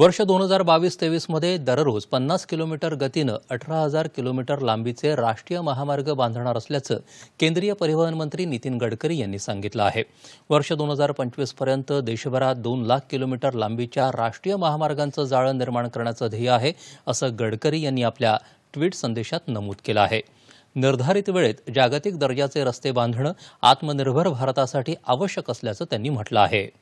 वर्ष दोन हजार बावीस तेवीसमध्ये दररोज पन्नास किलोमीटर गतीनं अठरा हजार किलोमीटर लांबीचे राष्ट्रीय महामार्ग बांधणार असल्याचं केंद्रीय परिवहन मंत्री नितीन गडकरी यांनी सांगितलं आहे वर्ष दोन हजार पंचवीसपर्यंत देशभरात दोन लाख किलोमीटर लांबीच्या राष्ट्रीय महामार्गांचं जाळं निर्माण करण्याचं ध्येय आहे असं गडकरी यांनी आपल्या ट्विट संदेशात नमूद केलं आहे निर्धारित वेळेत जागतिक दर्जाचे रस्ते बांधणं आत्मनिर्भर भारतासाठी आवश्यक असल्याचं त्यांनी म्हटलं आहे